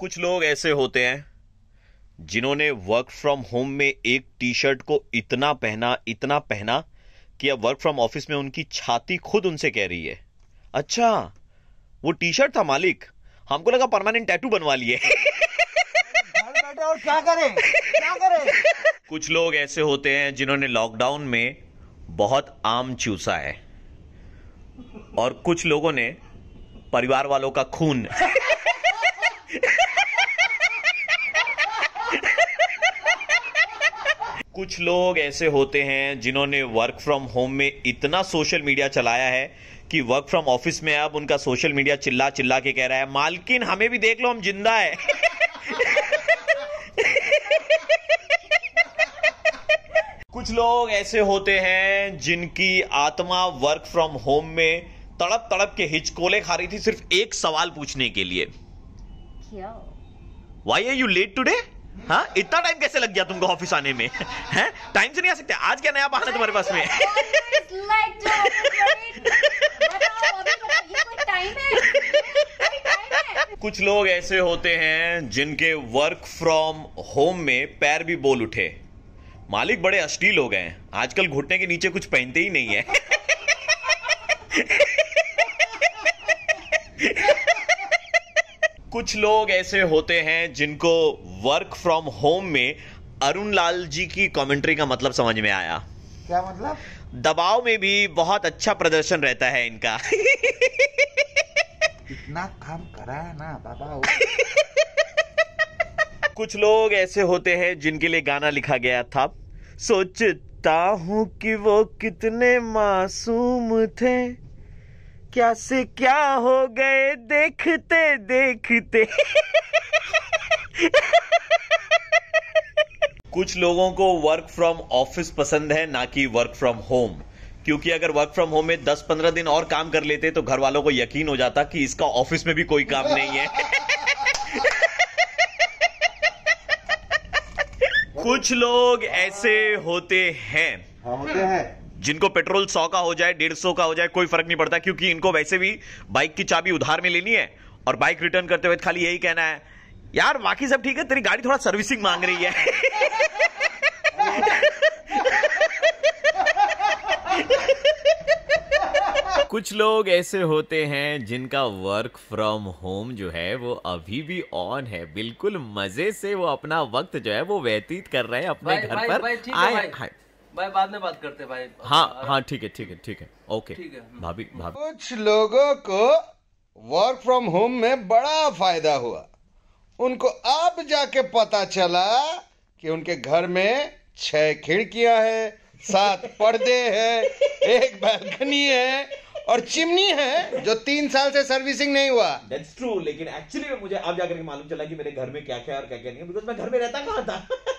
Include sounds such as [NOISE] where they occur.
कुछ लोग ऐसे होते हैं जिन्होंने वर्क फ्रॉम होम में एक टी शर्ट को इतना पहना इतना पहना कि अब वर्क फ्रॉम ऑफिस में उनकी छाती खुद उनसे कह रही है अच्छा वो टी शर्ट था मालिक हमको लगा परमानेंट टैटू बनवा लिए क्या करें क्या करें कुछ लोग ऐसे होते हैं जिन्होंने लॉकडाउन में बहुत आम चूसा है और कुछ लोगों ने परिवार वालों का खून कुछ लोग ऐसे होते हैं जिन्होंने वर्क फ्रॉम होम में इतना सोशल मीडिया चलाया है कि वर्क फ्रॉम ऑफिस में अब उनका सोशल मीडिया चिल्ला चिल्ला के कह रहा है मालकिन हमें भी देख लो हम जिंदा है [LAUGHS] कुछ लोग ऐसे होते हैं जिनकी आत्मा वर्क फ्रॉम होम में तड़प तड़प के हिचकोले खा रही थी सिर्फ एक सवाल पूछने के लिए why are you late today हाँ इतना टाइम कैसे लग गया तुमको ऑफिस आने में हैं टाइम से नहीं आ सकते आज क्या नया बहाना तुम्हारे पास में कुछ लोग ऐसे होते हैं जिनके वर्क फ्रॉम होम में पैर भी बोल उठे मालिक बड़े अश्लील हो गए हैं आजकल घुटने के नीचे कुछ पहनते ही नहीं है कुछ लोग ऐसे होते हैं जिनको वर्क फ्रॉम होम में अरुण लाल जी की कमेंट्री का मतलब समझ में आया क्या मतलब दबाव में भी बहुत अच्छा प्रदर्शन रहता है इनका इतना काम करा ना बाबा कुछ लोग ऐसे होते हैं जिनके लिए गाना लिखा गया था सोचता हूँ कि वो कितने मासूम थे क्या से क्या हो गए देखते देखते कुछ लोगों को वर्क फ्रॉम ऑफिस पसंद है ना कि वर्क फ्रॉम होम क्योंकि अगर वर्क फ्रॉम होम में दस पंद्रह दिन और काम कर लेते तो घर वालों को यकीन हो जाता कि इसका ऑफिस में भी कोई काम नहीं है कुछ लोग ऐसे होते हैं हाँ, होते हैं जिनको पेट्रोल सौ का हो जाए डेढ़ सौ का हो जाए कोई फर्क नहीं पड़ता क्योंकि इनको वैसे भी बाइक की चाबी उधार में लेनी है और बाइक रिटर्न करते हुए खाली यही कहना है यार बाकी सब ठीक है तेरी गाड़ी थोड़ा सर्विसिंग मांग रही है कुछ लोग ऐसे होते हैं जिनका वर्क फ्रॉम होम जो है वो अभी भी ऑन है बिल्कुल मजे से वो अपना वक्त जो है वो व्यतीत कर रहे हैं अपने घर पर आए भाई, भाई, भाई बाद में बात करते भाई हाँ हाँ ठीक है ठीक है ठीक है ओके भाभी भाभी कुछ लोगों को वर्क फ्रॉम होम में बड़ा फायदा हुआ उनको अब जाके पता चला कि उनके घर में छह खिड़कियां हैं सात [LAUGHS] पर्दे हैं एक बालकनी है और चिमनी है जो तीन साल से सर्विसिंग नहीं हुआ ट्रू लेकिन एक्चुअली मुझे अब जाकर मालूम चला कि मेरे घर में क्या क्या और क्या क्या नहीं है बिकॉज मैं घर में रहता कहाँ था